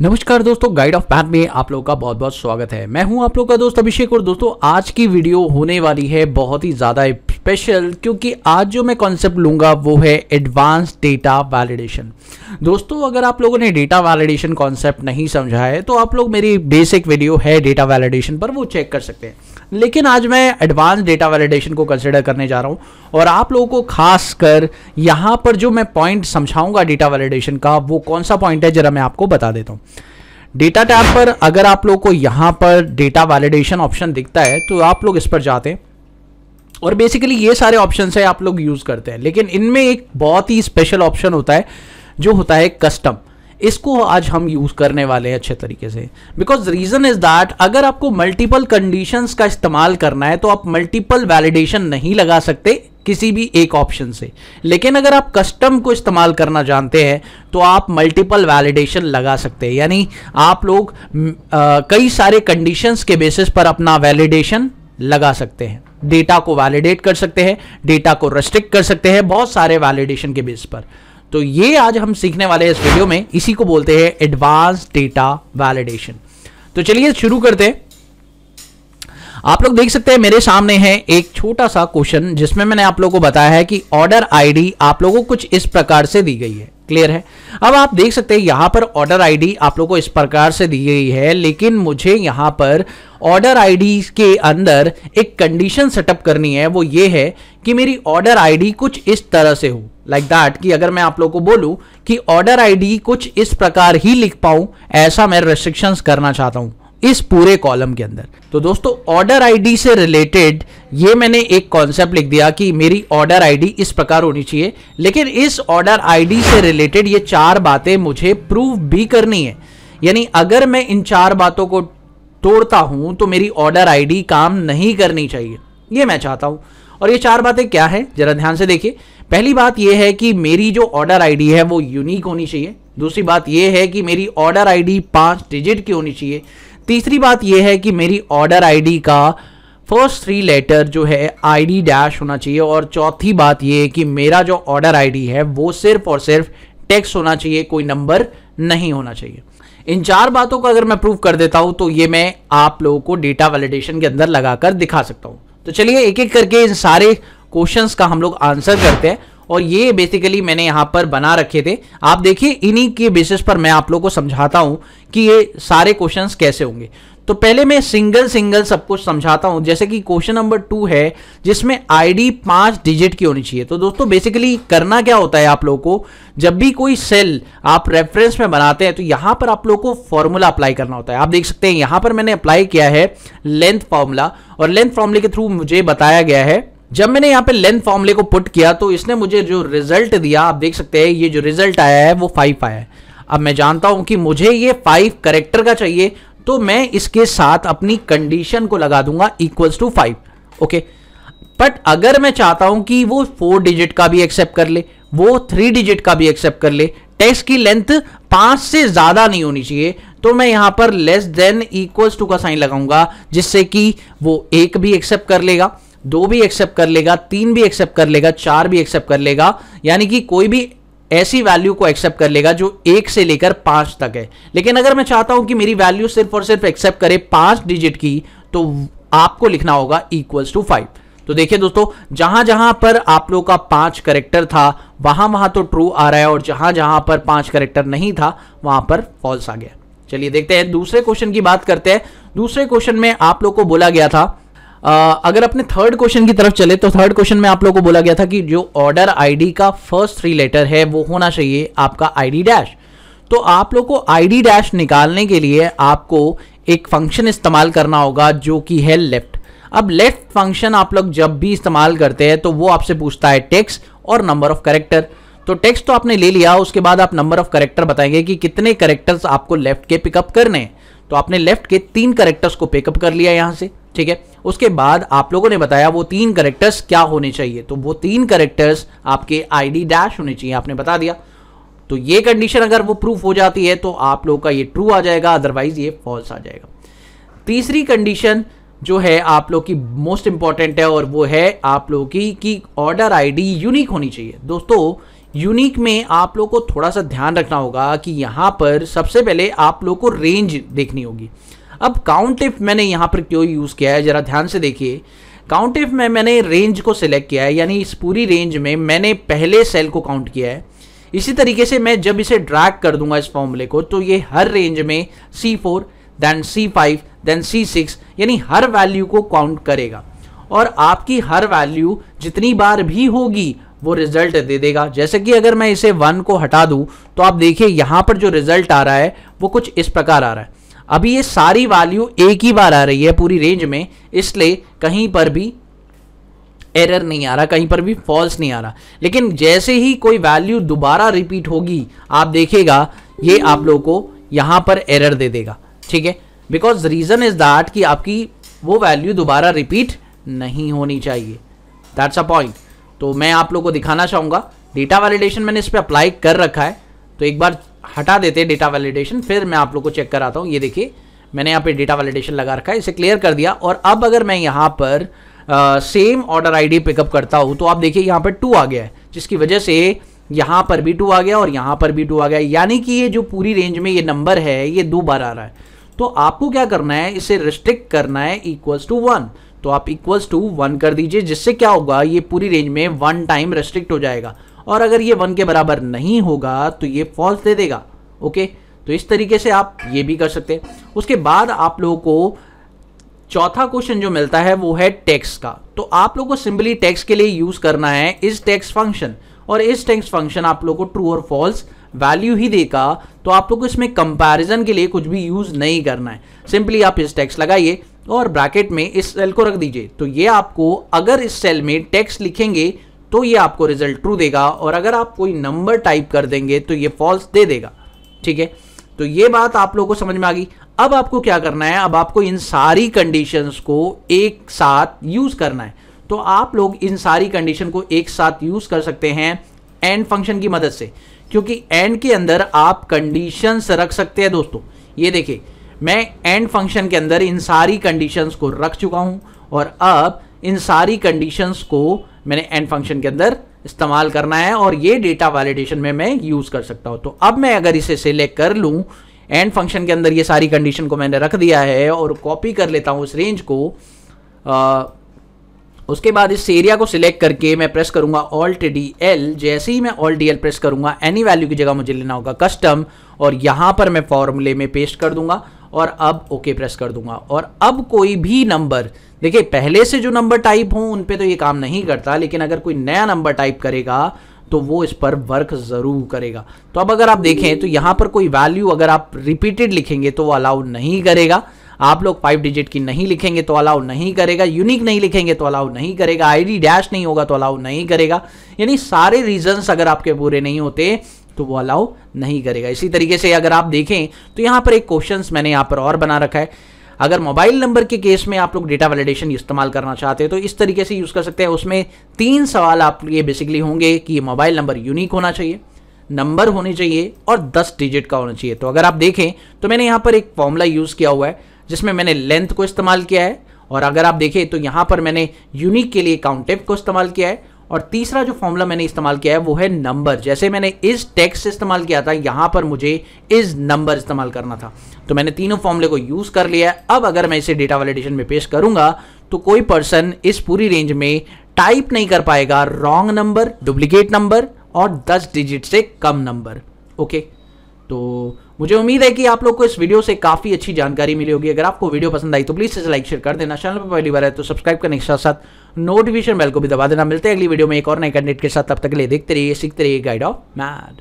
नमस्कार दोस्तों guide of path में आप लोगों का बहुत बहुत स्वागत है मैं हूं आप लोग का दोस्त अभिषेक और दोस्तों आज की वीडियो होने वाली है बहुत ही ज़्यादा स्पेशल क्योंकि आज जो मैं कॉन्सेप्ट लूंगा वो है एडवांस डेटा वैलिडेशन दोस्तों अगर आप लोगों ने डेटा वैलिडेशन कॉन्सेप्ट नहीं समझा है तो आप लोग मेरी बेसिक वीडियो है डेटा वैलिडेशन पर वो चेक कर सकते हैं लेकिन आज मैं एडवांस डेटा वैलिडेशन को कंसिडर करने जा रहा हूँ और आप लोगों को खास कर यहाँ पर जो मैं पॉइंट समझाऊंगा डेटा वैलिडेशन का वो कौन सा पॉइंट है जरा मैं आपको बता देता हूँ डेटा टैब पर अगर आप लोग को यहाँ पर डेटा वैलिडेशन ऑप्शन दिखता है तो आप लोग इस पर जाते हैं और बेसिकली ये सारे ऑप्शन है आप लोग यूज़ करते हैं लेकिन इनमें एक बहुत ही स्पेशल ऑप्शन होता है जो होता है कस्टम इसको आज हम यूज़ करने वाले हैं अच्छे तरीके से बिकॉज रीज़न इज़ दैट अगर आपको मल्टीपल कंडीशन का इस्तेमाल करना है तो आप मल्टीपल वैलिडेशन नहीं लगा सकते किसी भी एक ऑप्शन से लेकिन अगर आप कस्टम को इस्तेमाल करना जानते हैं तो आप मल्टीपल वैलिडेशन लगा सकते हैं यानी आप लोग आ, कई सारे कंडीशंस के बेसिस पर अपना वैलिडेशन लगा सकते हैं डेटा को वैलिडेट कर सकते हैं डेटा को रेस्ट्रिक्ट कर सकते हैं बहुत सारे वैलिडेशन के बेस पर तो ये आज हम सीखने वाले हैं इस वीडियो में इसी को बोलते हैं एडवांस डेटा वैलिडेशन तो चलिए शुरू करते हैं आप लोग देख सकते हैं मेरे सामने है एक छोटा सा क्वेश्चन जिसमें मैंने आप लोगों को बताया है कि ऑर्डर आईडी आप लोगों को कुछ इस प्रकार से दी गई है क्लियर है अब आप देख सकते हैं यहां पर ऑर्डर आईडी आप लोगों को इस प्रकार से दी गई है लेकिन मुझे यहां पर ऑर्डर आईडी के अंदर एक कंडीशन सेटअप करनी है वो ये है कि मेरी ऑर्डर आईडी कुछ इस तरह से हो लाइक like दैट कि अगर मैं आप लोगों को बोलूं कि ऑर्डर आईडी कुछ इस प्रकार ही लिख पाऊं ऐसा मैं रेस्ट्रिक्शंस करना चाहता हूं इस पूरे कॉलम के अंदर तो दोस्तों ऑर्डर आईडी से रिलेटेड ये मैंने एक कॉन्सेप्ट लिख दिया कि मेरी ऑर्डर आईडी इस प्रकार होनी चाहिए लेकिन इस ऑर्डर आईडी से रिलेटेड ये चार बातें मुझे प्रूव भी करनी है यानी अगर मैं इन चार बातों को तोड़ता हूं तो मेरी ऑर्डर आईडी काम नहीं करनी चाहिए ये मैं चाहता हूं और ये चार बातें क्या है जरा ध्यान से देखिए पहली बात यह है कि मेरी जो ऑर्डर आईडी है वो यूनिक होनी चाहिए दूसरी बात यह है कि मेरी ऑर्डर आईडी पांच डिजिट की होनी चाहिए तीसरी बात यह है कि मेरी ऑर्डर आईडी का फर्स्ट थ्री लेटर जो है आईडी डैश होना चाहिए और चौथी बात यह है कि मेरा जो ऑर्डर आईडी है वो सिर्फ और सिर्फ टेक्स्ट होना चाहिए कोई नंबर नहीं होना चाहिए इन चार बातों को अगर मैं प्रूव कर देता हूं तो ये मैं आप लोगों को डेटा वैलिडेशन के अंदर लगाकर दिखा सकता हूं तो चलिए एक एक करके इन सारे क्वेश्चंस का हम लोग आंसर करते हैं और ये बेसिकली मैंने यहाँ पर बना रखे थे आप देखिए इन्हीं के बेसिस पर मैं आप लोगों को समझाता हूँ कि ये सारे क्वेश्चन कैसे होंगे तो पहले मैं सिंगल सिंगल सब कुछ समझाता हूं जैसे कि क्वेश्चन नंबर टू है जिसमें आईडी पांच डिजिट की होनी चाहिए तो दोस्तों बेसिकली करना क्या होता है आप लोगों को जब भी कोई सेल आप रेफरेंस में बनाते हैं तो यहां पर आप लोगों को फॉर्मूला अप्लाई करना होता है आप देख सकते हैं यहां पर मैंने अप्लाई किया है लेंथ फॉर्मूला और लेंथ फॉर्मूले के थ्रू मुझे बताया गया है जब मैंने यहाँ पे लेंथ फॉर्मूले को पुट किया तो इसने मुझे जो रिजल्ट दिया आप देख सकते हैं ये जो रिजल्ट आया है वो फाइव आया है अब मैं जानता हूं कि मुझे ये फाइव करेक्टर का चाहिए तो मैं इसके साथ अपनी कंडीशन को लगा दूंगा equals to five okay but अगर मैं चाहता हूं कि वो फोर डिजिट का भी एक्सेप्ट कर ले वो थ्री डिजिट का भी एक्सेप्ट कर ले टेक्स्ट की लेंथ पांच से ज्यादा नहीं होनी चाहिए तो मैं यहां पर लेस देन इक्वल्स टू का साइन लगाऊंगा जिससे कि वो एक भी एक्सेप्ट कर लेगा दो भी एक्सेप्ट कर लेगा तीन भी एक्सेप्ट कर लेगा चार भी एक्सेप्ट कर लेगा यानी कि कोई भी ऐसी वैल्यू को एक्सेप्ट कर लेगा जो एक से लेकर पांच तक है लेकिन अगर मैं चाहता हूं कि मेरी वैल्यू सिर्फ और सिर्फ एक्सेप्ट करे पांच डिजिट की तो आपको लिखना होगा इक्वल्स टू फाइव तो देखिए दोस्तों जहां जहां पर आप लोगों का पांच करेक्टर था वहां वहां तो ट्रू आ रहा है और जहां जहां पर पांच करेक्टर नहीं था वहां पर फॉल्स आ गया चलिए देखते हैं दूसरे क्वेश्चन की बात करते हैं दूसरे क्वेश्चन में आप लोग को बोला गया था अगर अपने थर्ड क्वेश्चन की तरफ चले तो थर्ड क्वेश्चन में आप लोगों को बोला गया था कि जो ऑर्डर आईडी का फर्स्ट थ्री लेटर है वो होना चाहिए आपका आईडी डैश तो आप लोग को आईडी डैश निकालने के लिए आपको एक फंक्शन इस्तेमाल करना होगा जो कि है लेफ्ट अब लेफ्ट फंक्शन आप लोग जब भी इस्तेमाल करते हैं तो वो आपसे पूछता है टेक्स और नंबर ऑफ करेक्टर तो टेक्स्ट तो आपने ले लिया उसके बाद आप नंबर ऑफ करेक्टर बताएंगे कि कितने करेक्टर्स आपको लेफ्ट के पिकअप करने तो आपने लेफ्ट के तीन करेक्टर्स को पिकअप कर लिया यहां से ठीक है उसके बाद आप लोगों ने बताया वो तीन करेक्टर्स क्या होने चाहिए तो वो तीन करेक्टर्स आपके आईडी डैश होने चाहिए आपने बता दिया तो ये कंडीशन अगर वो प्रूफ हो जाती है तो आप लोगों का ये ट्रू आ जाएगा अदरवाइज ये फॉल्स आ जाएगा तीसरी कंडीशन जो है आप लोग की मोस्ट इंपॉर्टेंट है और वो है आप लोगों की कि ऑर्डर आईडी यूनिक होनी चाहिए दोस्तों यूनिक में आप लोग को थोड़ा सा ध्यान रखना होगा कि यहां पर सबसे पहले आप लोग को रेंज देखनी होगी अब काउंट इफ मैंने यहाँ पर क्यों यूज़ किया है ज़रा ध्यान से देखिए काउंट इफ में मैंने रेंज को सिलेक्ट किया है यानी इस पूरी रेंज में मैंने पहले सेल को काउंट किया है इसी तरीके से मैं जब इसे ड्रैग कर दूंगा इस फॉर्मूले को तो ये हर रेंज में C four then C five then C six यानी हर वैल्यू को काउंट करेगा और आपकी हर वैल्यू जितनी बार भी होगी वो रिजल्ट दे देगा जैसे कि अगर मैं इसे वन को हटा दूँ तो आप देखिए यहाँ पर जो रिजल्ट आ रहा है वो कुछ इस प्रकार आ रहा है अभी ये सारी वैल्यू एक ही बार आ रही है पूरी रेंज में इसलिए कहीं पर भी एरर नहीं आ रहा कहीं पर भी फॉल्स नहीं आ रहा लेकिन जैसे ही कोई वैल्यू दोबारा रिपीट होगी आप देखेगा ये आप लोगों को यहाँ पर एरर दे देगा ठीक है बिकॉज रीज़न इज़ दैट कि आपकी वो वैल्यू दोबारा रिपीट नहीं होनी चाहिए दैट्स अ पॉइंट तो मैं आप लोग को दिखाना चाहूँगा डेटा वैलिडेशन मैंने इस पर अप्लाई कर रखा है तो एक बार हटा देते हैं डेटा वैलिडेशन फिर मैं आप लोग को चेक कराता हूँ ये देखिए मैंने यहाँ पे डेटा वैलिडेशन लगा रखा है इसे क्लियर कर दिया और अब अगर मैं यहाँ पर सेम ऑर्डर आईडी पिकअप करता हूँ तो आप देखिए यहाँ पर टू आ गया है जिसकी वजह से यहाँ पर भी टू आ गया और यहाँ पर भी टू आ गया यानी कि ये जो पूरी रेंज में ये नंबर है ये दो बार आ रहा है तो आपको क्या करना है इसे रिस्ट्रिक्ट करना है इक्वल्स टू वन तो आप इक्वल्स टू वन कर दीजिए जिससे क्या होगा ये पूरी रेंज में वन टाइम रिस्ट्रिक्ट हो जाएगा और अगर ये वन के बराबर नहीं होगा तो ये फॉल्स दे देगा ओके तो इस तरीके से आप ये भी कर सकते हैं उसके बाद आप लोगों को चौथा क्वेश्चन जो मिलता है वो है टैक्स का तो आप लोगों को सिंपली टैक्स के लिए यूज करना है इस टैक्स फंक्शन और इस टैक्स फंक्शन आप लोगों को ट्रू और फॉल्स वैल्यू ही देगा तो आप लोग को इसमें कंपैरिजन के लिए कुछ भी यूज नहीं करना है सिंपली आप इस टैक्स लगाइए और ब्रैकेट में इस सेल को रख दीजिए तो ये आपको अगर इस सेल में टैक्स लिखेंगे तो ये आपको रिजल्ट ट्रू देगा और अगर आप कोई नंबर टाइप कर देंगे तो ये फॉल्स दे देगा ठीक है तो ये बात आप लोगों को समझ में आ गई अब आपको क्या करना है अब आपको इन सारी कंडीशंस को एक साथ यूज करना है तो आप लोग इन सारी कंडीशन को एक साथ यूज कर सकते हैं एंड फंक्शन की मदद से क्योंकि एंड के अंदर आप कंडीशंस रख सकते हैं दोस्तों ये देखिए मैं एंड फंक्शन के अंदर इन सारी कंडीशंस को रख चुका हूं और अब इन सारी कंडीशंस को मैंने एंड फंक्शन के अंदर इस्तेमाल करना है और ये डेटा वैलिडेशन में मैं यूज़ कर सकता हूँ तो अब मैं अगर इसे सिलेक्ट कर लूँ एंड फंक्शन के अंदर ये सारी कंडीशन को मैंने रख दिया है और कॉपी कर लेता हूँ उस रेंज को आ, उसके बाद इस एरिया को सिलेक्ट करके मैं प्रेस करूंगा ऑल्ट डी एल जैसे ही मैं ऑल्ट डी एल प्रेस करूंगा एनी वैल्यू की जगह मुझे लेना होगा कस्टम और यहाँ पर मैं फॉर्मूले में पेस्ट कर दूंगा और अब ओके प्रेस कर दूंगा और अब कोई भी नंबर देखिए पहले से जो नंबर टाइप हो उन पर तो ये काम नहीं करता लेकिन अगर कोई नया नंबर टाइप करेगा तो वो इस पर वर्क ज़रूर करेगा तो अब अगर आप देखें तो यहां पर कोई वैल्यू अगर आप रिपीटेड लिखेंगे तो वो अलाउ नहीं करेगा आप लोग फाइव डिजिट की नहीं लिखेंगे तो अलाउ नहीं करेगा यूनिक नहीं लिखेंगे तो अलाउ नहीं करेगा आईडी डैश नहीं होगा तो अलाउ नहीं करेगा यानी सारे रीजंस अगर आपके पूरे नहीं होते तो वो अलाउ नहीं करेगा इसी तरीके से अगर आप देखें तो यहां पर एक क्वेश्चन मैंने यहां पर और बना रखा है अगर मोबाइल नंबर के केस में आप लोग डेटा वैलिडेशन इस्तेमाल करना चाहते हैं तो इस तरीके से यूज़ कर सकते हैं उसमें तीन सवाल आप ये बेसिकली होंगे कि मोबाइल नंबर यूनिक होना चाहिए नंबर होने चाहिए और 10 डिजिट का होना चाहिए तो अगर आप देखें तो मैंने यहाँ पर एक फॉर्मूला यूज़ किया हुआ है जिसमें मैंने लेंथ को इस्तेमाल किया है और अगर आप देखें तो यहाँ पर मैंने यूनिक के लिए काउंटेप को इस्तेमाल किया है और तीसरा जो फॉर्मूला मैंने इस्तेमाल किया है वो है नंबर जैसे मैंने इस टेक्स्ट इस्तेमाल किया था यहां पर मुझे इस नंबर इस्तेमाल करना था तो मैंने तीनों फॉर्मूले को यूज़ कर लिया है अब अगर मैं इसे डेटा वैलिडेशन में पेश करूंगा तो कोई पर्सन इस पूरी रेंज में टाइप नहीं कर पाएगा रॉन्ग नंबर डुप्लीकेट नंबर और दस डिजिट से कम नंबर ओके तो मुझे उम्मीद है कि आप लोग को इस वीडियो से काफी अच्छी जानकारी मिली होगी अगर आपको वीडियो पसंद आई तो प्लीज इसे लाइक शेयर कर देना चैनल पर पहली बार है तो सब्सक्राइब करने के साथ साथ नोटिफिकेशन बेल को भी दबा देना मिलते हैं अगली वीडियो में एक और नए कैंडिडेट के साथ तब तक के लिए देखते रहिए सीखते रहिए गाइड ऑफ मैड